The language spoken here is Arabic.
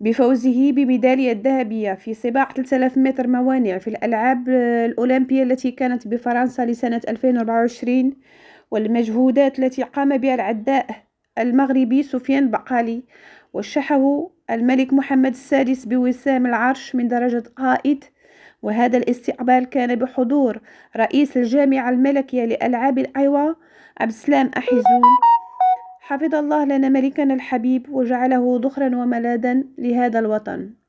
بفوزه بميدالية ذهبية في سباق 3000 متر موانع في الألعاب الأولمبية التي كانت بفرنسا لسنة 2024 والمجهودات التي قام بها العداء المغربي سفيان بقالي وشحه الملك محمد السادس بوسام العرش من درجة قائد وهذا الاستقبال كان بحضور رئيس الجامعة الملكية لألعاب الأيوة عبد السلام أحيزون حفظ الله لنا ملكنا الحبيب وجعله ذخرا وملاذا لهذا الوطن